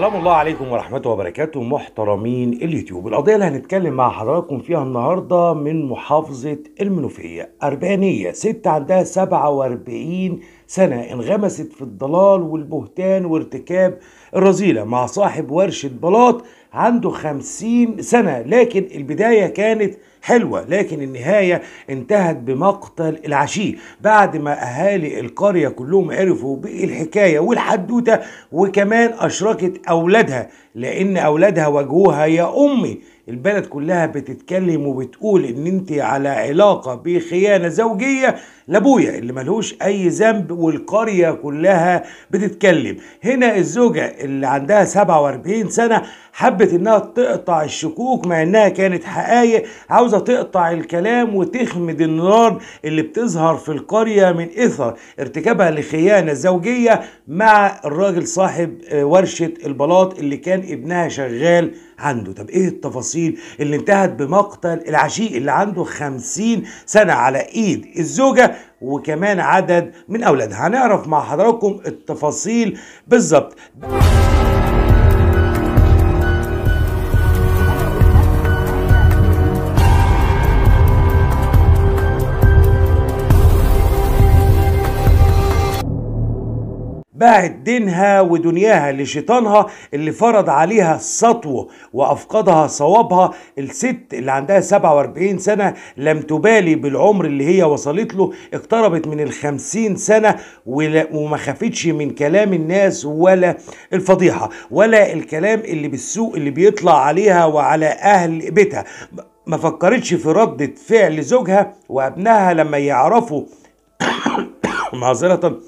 سلام الله عليكم ورحمته وبركاته محترمين اليوتيوب القضية اللي هنتكلم مع حضراتكم فيها النهاردة من محافظة المنوفية أربعينية ست عندها 47 سنة انغمست في الضلال والبهتان وارتكاب الرذيلة مع صاحب ورشة بلاط عنده خمسين سنة لكن البداية كانت حلوة لكن النهاية انتهت بمقتل العشي بعد ما أهالي القرية كلهم عرفوا بالحكاية والحدوتة وكمان أشركت أولادها لأن أولادها واجهوها يا أمي البلد كلها بتتكلم وبتقول ان انت على علاقة بخيانة زوجية لابويا اللي ملهوش اي ذنب والقرية كلها بتتكلم هنا الزوجة اللي عندها 47 سنة حبت انها تقطع الشكوك مع انها كانت حقايق عاوزة تقطع الكلام وتخمد النار اللي بتظهر في القرية من اثر ارتكابها لخيانة زوجية مع الراجل صاحب آه، ورشة البلاط اللي كان ابنها شغال عنده طب ايه التفاصيل اللي انتهت بمقتل العشيق اللي عنده خمسين سنة على ايد الزوجة وكمان عدد من اولادها هنعرف مع حضراتكم التفاصيل بالظبط باعت دينها ودنياها لشيطانها اللي فرض عليها السطو وافقدها صوابها الست اللي عندها 47 سنه لم تبالي بالعمر اللي هي وصلت له اقتربت من ال 50 سنه وما خافتش من كلام الناس ولا الفضيحه ولا الكلام اللي بالسوء اللي بيطلع عليها وعلى اهل بيتها ما فكرتش في ردة فعل زوجها وابنها لما يعرفوا معذرة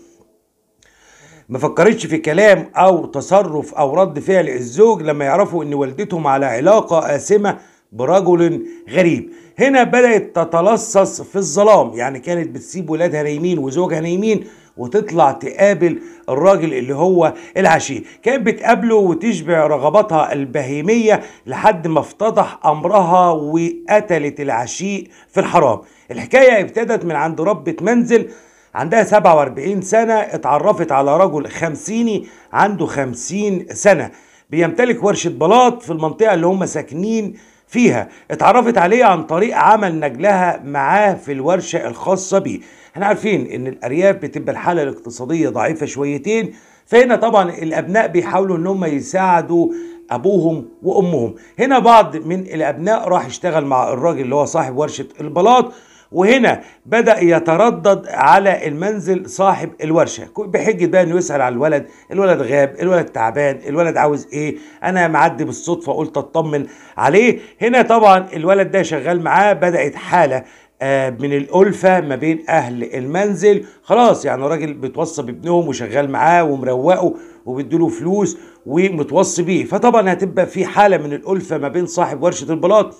ما فكرتش في كلام او تصرف او رد فعل الزوج لما يعرفوا ان والدتهم على علاقه قاسمه برجل غريب هنا بدأت تتلصص في الظلام يعني كانت بتسيب ولادها نايمين وزوجها نايمين وتطلع تقابل الراجل اللي هو العشير كانت بتقابله وتشبع رغباتها البهيمية لحد ما افتضح أمرها وقتلت العشيق في الحرام الحكاية ابتدت من عند ربة منزل عندها 47 سنة اتعرفت على رجل خمسيني عنده 50 سنة بيمتلك ورشة بلاط في المنطقة اللي هم ساكنين فيها اتعرفت عليه عن طريق عمل نجلها معاه في الورشة الخاصة بيه احنا عارفين ان الارياف بتبقى الحالة الاقتصادية ضعيفة شويتين فهنا طبعا الابناء بيحاولوا ان هم يساعدوا ابوهم وامهم هنا بعض من الابناء راح يشتغل مع الراجل اللي هو صاحب ورشة البلاط وهنا بدأ يتردد على المنزل صاحب الورشة بحجة بقى انه يسأل على الولد الولد غاب الولد تعبان الولد عاوز ايه انا معدي بالصدفة قلت اطمن عليه هنا طبعا الولد ده شغال معاه بدأت حالة آه، من الألفة ما بين أهل المنزل خلاص يعني راجل بيتوصى بابنهم وشغال معاه ومروقه وبيديله فلوس ومتوصي بيه فطبعا هتبقى في حالة من الألفة ما بين صاحب ورشة البلاط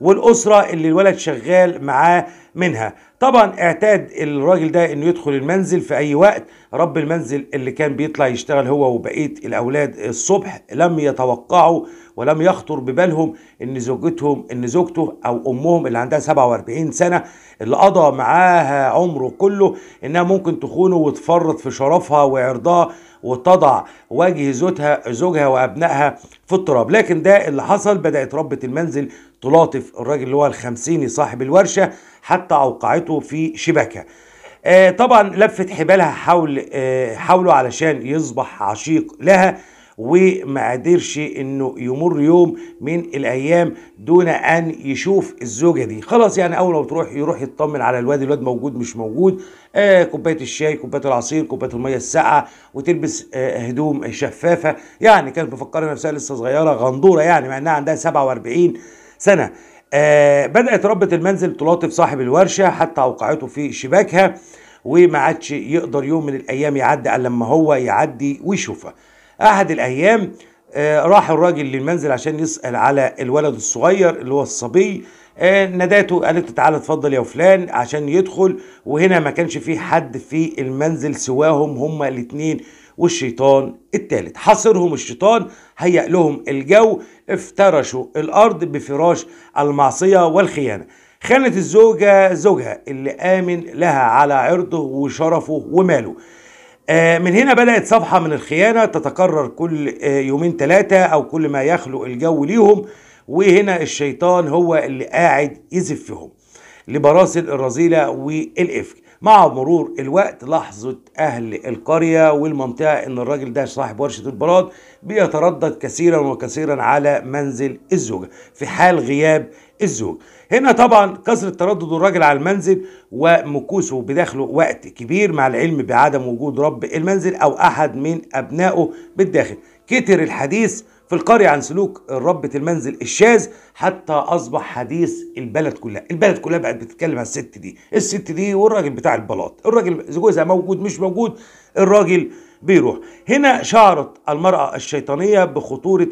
والاسره اللي الولد شغال معاه منها طبعا اعتاد الراجل ده انه يدخل المنزل في اي وقت رب المنزل اللي كان بيطلع يشتغل هو وبقيه الاولاد الصبح لم يتوقعوا ولم يخطر ببالهم ان زوجتهم ان زوجته او امهم اللي عندها 47 سنه اللي قضى معاها عمره كله انها ممكن تخونه وتفرط في شرفها وعرضها وتضع وجه زوجها زوجها وابنائها في التراب لكن ده اللي حصل بدات ربه المنزل تلاطف الراجل اللي هو الخمسيني صاحب الورشة حتى أوقعته في شباكها آه، طبعا لفت حبالها حول آه، حوله علشان يصبح عشيق لها وما قدرش انه يمر يوم من الايام دون ان يشوف الزوجه دي خلاص يعني اول ما بتروح يروح يطمن على الواد الواد موجود مش موجود آه كوبايه الشاي كوبايه العصير كوبايه الميه الساقعه وتلبس آه هدوم شفافه يعني كانت مفكره نفسها لسه صغيره غندوره يعني مع انها عندها 47 سنة آه بدأت ربة المنزل تلاطف صاحب الورشة حتى أوقعته في شباكها وما عادش يقدر يوم من الأيام يعدي إلا لما هو يعدي ويشوفها أحد الأيام آه راح الراجل للمنزل عشان يسأل على الولد الصغير اللي هو الصبي آه نادته قالت تعالى اتفضل يا فلان عشان يدخل وهنا ما كانش فيه حد في المنزل سواهم هما الاتنين والشيطان الثالث حاصرهم الشيطان هيأ لهم الجو افترشوا الأرض بفراش المعصية والخيانة خانت الزوجة زوجها اللي آمن لها على عرضه وشرفه وماله آه، من هنا بدأت صفحة من الخيانة تتكرر كل آه، يومين ثلاثة أو كل ما يخلق الجو ليهم وهنا الشيطان هو اللي قاعد يزفهم لبراسل الرذيلة والإفك مع مرور الوقت لحظة أهل القرية والمنطقة إن الراجل ده صاحب ورشة البراد بيتردد كثيرا وكثيرا على منزل الزوجة في حال غياب الزوج هنا طبعا كثرة تردد الراجل على المنزل ومكوسه بداخله وقت كبير مع العلم بعدم وجود رب المنزل أو أحد من أبنائه بالداخل كتر الحديث في القارئ عن سلوك ربة المنزل الشاذ حتى أصبح حديث البلد كلها البلد كلها بقت بتتكلم عن الست دي الست دي والراجل بتاع البلاط الراجل جوزها موجود مش موجود الراجل بيروح هنا شعرت المرأة الشيطانية بخطورة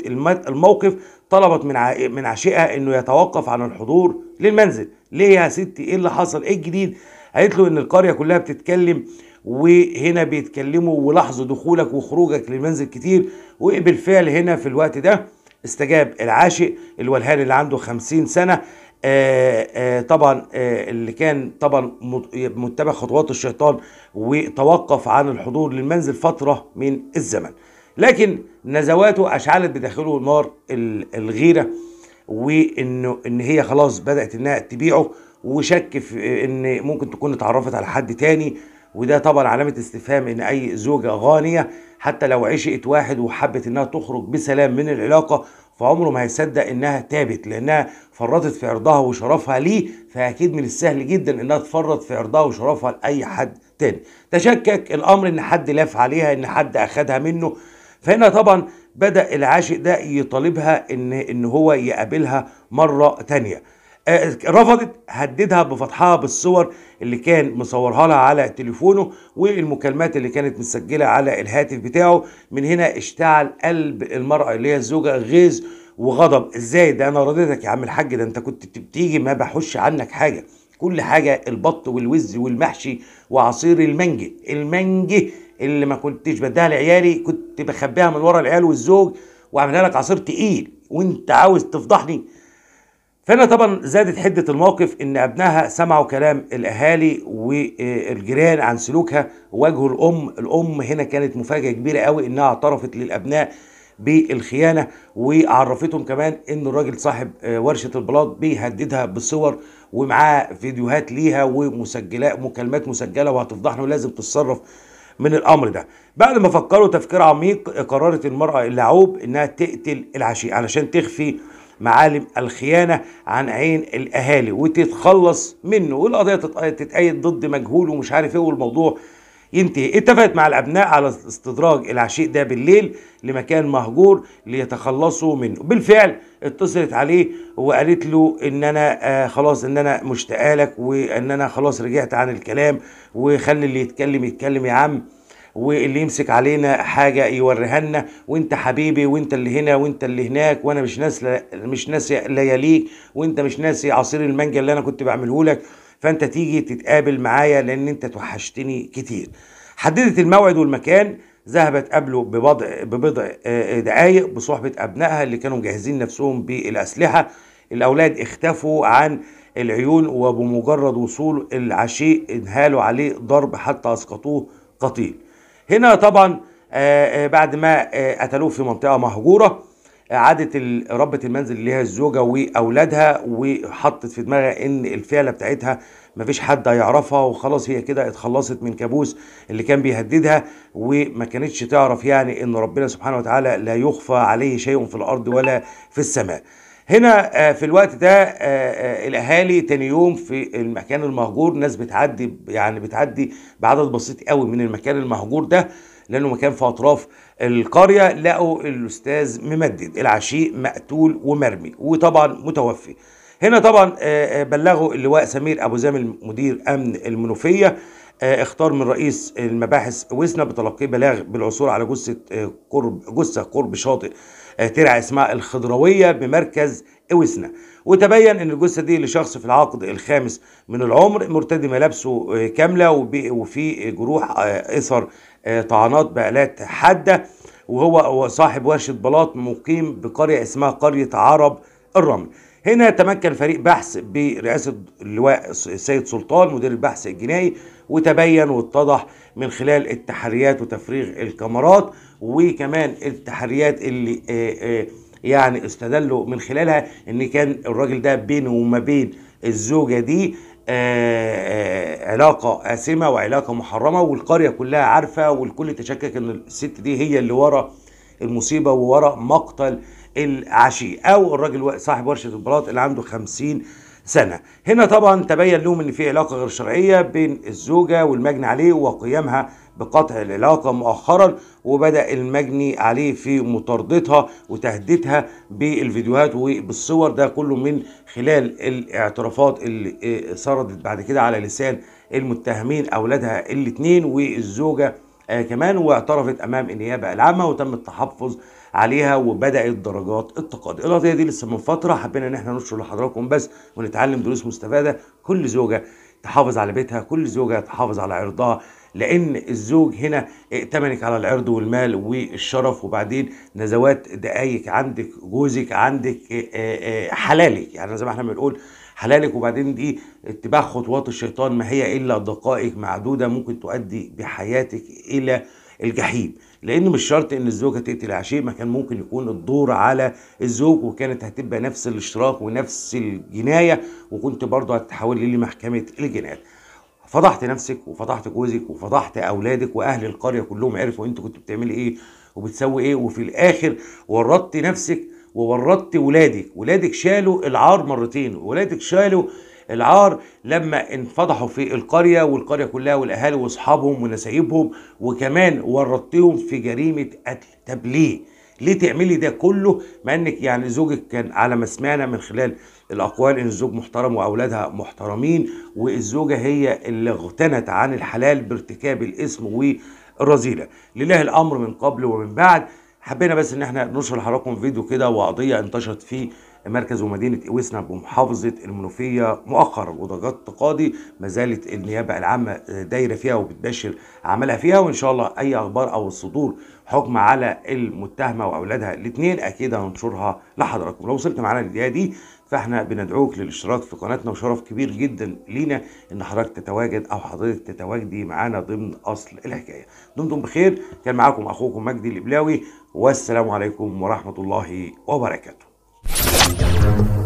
الموقف طلبت من من عشيقها انه يتوقف عن الحضور للمنزل ليه يا ستي ايه اللي حصل ايه الجديد قالت له ان القرية كلها بتتكلم وهنا بيتكلموا ولاحظوا دخولك وخروجك للمنزل كتير وبالفعل هنا في الوقت ده استجاب العاشق الولهان اللي عنده خمسين سنة آآ آه، آآ آه، طبعا آآ آه، اللي كان طبعا متبع خطوات الشيطان وتوقف عن الحضور للمنزل فترة من الزمن لكن نزواته أشعلت بداخله نار الغيرة وإنه إن هي خلاص بدأت إنها تبيعه وشك في إن ممكن تكون اتعرفت على حد تاني وده طبعا علامة استفهام إن أي زوجة غانية حتى لو عشقت واحد وحبت إنها تخرج بسلام من العلاقة فعمره ما هيصدق إنها تابت لأنها فرطت في عرضها وشرفها ليه فأكيد من السهل جدا إنها تفرط في عرضها وشرفها لأي حد تاني تشكك الأمر إن حد لاف عليها إن حد أخدها منه فهنا طبعا بدأ العاشق ده يطالبها إن إن هو يقابلها مرة تانية آه، رفضت هددها بفتحها بالصور اللي كان مصورها لها على تليفونه والمكالمات اللي كانت متسجله على الهاتف بتاعه من هنا اشتعل قلب المراه اللي هي الزوجه غيظ وغضب ازاي ده انا رضيتك يا عم الحاج ده انت كنت بتيجي ما بحوش عنك حاجه كل حاجه البط والوز والمحشي وعصير المانجا المانجا اللي ما كنتش بديها لعيالي كنت بخبيها من ورا العيال والزوج واعملها لك عصير تقيل وانت عاوز تفضحني فهنا طبعا زادت حدة الموقف إن ابنها سمعوا كلام الأهالي والجيران عن سلوكها وجه الأم الأم هنا كانت مفاجأة كبيرة قوي إنها اعترفت للأبناء بالخيانة وعرفتهم كمان إن الراجل صاحب آه، ورشة البلاط بيهددها بصور ومعاه فيديوهات ليها ومسجلات مكالمات مسجلة وهتفضحنا ولازم تتصرف من الامر ده بعد ما فكروا تفكير عميق قررت المراه اللعوب انها تقتل العشيق علشان تخفي معالم الخيانة عن عين الأهالي وتتخلص منه والقضية تتأيد ضد مجهول ومش عارف ايه والموضوع ينتهي اتفقت مع الأبناء على استدراج العشيق ده بالليل لمكان مهجور ليتخلصوا منه بالفعل اتصلت عليه وقالت له ان انا آه خلاص ان انا مشتاقه لك وان انا خلاص رجعت عن الكلام وخلي اللي يتكلم يتكلم يا عم واللي يمسك علينا حاجه يوريها لنا وانت حبيبي وانت اللي هنا وانت اللي هناك وانا مش ناس ل... مش ناسي لياليك وانت مش ناسي عصير المانجا اللي انا كنت بعمله لك فانت تيجي تتقابل معايا لان انت توحشتني كتير حددت الموعد والمكان ذهبت قبله ببضع ببضع آه، دقايق بصحبة أبنائها اللي كانوا مجهزين نفسهم بالأسلحة الأولاد اختفوا عن العيون وبمجرد وصول العشيق انهالوا عليه ضرب حتى أسقطوه قتيل هنا طبعا آه، آه، بعد ما آه، قتلوه في منطقه مهجوره عادت ربة المنزل اللي هي الزوجة وأولادها وحطت في دماغها إن الفعلة بتاعتها مفيش حد هيعرفها وخلاص هي كده اتخلصت من كابوس اللي كان بيهددها وما كانتش تعرف يعني إن ربنا سبحانه وتعالى لا يخفى عليه شيء في الأرض ولا في السماء. هنا آه، في الوقت ده آه، آه، الاهالي تاني يوم في المكان المهجور ناس بتعدي يعني بتعدي بعدد بسيط قوي من المكان المهجور ده لانه مكان في اطراف القريه لقوا الاستاذ ممدد العشيق مقتول ومرمي وطبعا متوفي هنا طبعا بلغوا اللواء سمير ابو زامل مدير امن المنوفيه اختار من رئيس المباحث وسنا بتلقي بلاغ بالعثور على جثه قرب جثه قرب شاطئ ترعى اسمها الخضروية بمركز اوسنا وتبين ان الجثه دي لشخص في العقد الخامس من العمر مرتدي ملابسه كامله وفي جروح آه، اثر آه، طعنات بآلات حاده وهو صاحب ورشه بلاط مقيم بقريه اسمها قريه عرب الرمل هنا تمكن فريق بحث برئاسة اللواء السيد سلطان مدير البحث الجنائي وتبين واتضح من خلال التحريات وتفريغ الكاميرات وكمان التحريات اللي يعني استدلوا من خلالها ان كان الراجل ده بينه وما بين الزوجه دي علاقه قاسمه وعلاقه محرمه والقريه كلها عارفه والكل تشكك ان الست دي هي اللي ورا المصيبه وورا مقتل العشي او الراجل صاحب ورشه البلاط اللي عنده 50 سنة هنا طبعا تبين لهم ان في علاقة غير شرعية بين الزوجة والمجني عليه وقيامها بقطع العلاقة مؤخرا وبدأ المجني عليه في مطاردتها وتهديدها بالفيديوهات وبالصور ده كله من خلال الاعترافات اللي سردت بعد كده على لسان المتهمين أولادها الاتنين والزوجة آه كمان واعترفت أمام النيابة العامة وتم التحفظ عليها وبدات درجات التقاضي القضيه دي لسه من فتره حبينا ان احنا ننشر لحضراتكم بس ونتعلم دروس مستفاده كل زوجه تحافظ على بيتها كل زوجه تحافظ على عرضها لان الزوج هنا ائتمنك على العرض والمال والشرف وبعدين نزوات دقايق عندك جوزك عندك حلالك يعني زي ما احنا بنقول حلالك وبعدين دي اتباع خطوات الشيطان ما هي الا دقائق معدوده ممكن تؤدي بحياتك الى الجحيم لان مش شرط ان الزوجه تقتل عشيق ما كان ممكن يكون الدور على الزوج وكانت هتبقى نفس الاشتراك ونفس الجنايه وكنت برضه هتحولي لمحكمه الجنايات فضحت نفسك وفضحت جوزك وفضحت اولادك واهل القريه كلهم عرفوا انت كنت بتعملي ايه وبتسوي ايه وفي الاخر ورطت نفسك وورطت ولادك ولادك شالوا العار مرتين ولادك شالوا العار لما انفضحوا في القرية والقرية كلها والأهالي وأصحابهم ونسايبهم وكمان ورطتهم في جريمة قتل طب ليه؟ ليه تعملي ده كله مع انك يعني زوجك كان على ما سمعنا من خلال الاقوال ان الزوج محترم واولادها محترمين والزوجه هي اللي اغتنت عن الحلال بارتكاب الاثم والرذيله لله الامر من قبل ومن بعد حبينا بس ان احنا نشر لحضراتكم فيديو كده وقضيه انتشرت فيه مركز ومدينة إويسنا بمحافظة المنوفية مؤخرا ودرجات قاضي ما زالت النيابة العامة آه، دايرة فيها وبتباشر عملها فيها وإن شاء الله أي أخبار أو صدور حكم على المتهمة وأولادها الاثنين أكيد هننشرها لحضراتكم لو وصلت معانا للدقيقة دي فاحنا بندعوك للاشتراك في قناتنا وشرف كبير جدا لينا ان حضرتك تتواجد او حضرتك تتواجدي معانا ضمن اصل الحكايه دمتم بخير كان معاكم اخوكم مجدي الابلاوي والسلام عليكم ورحمه الله وبركاته Thank you.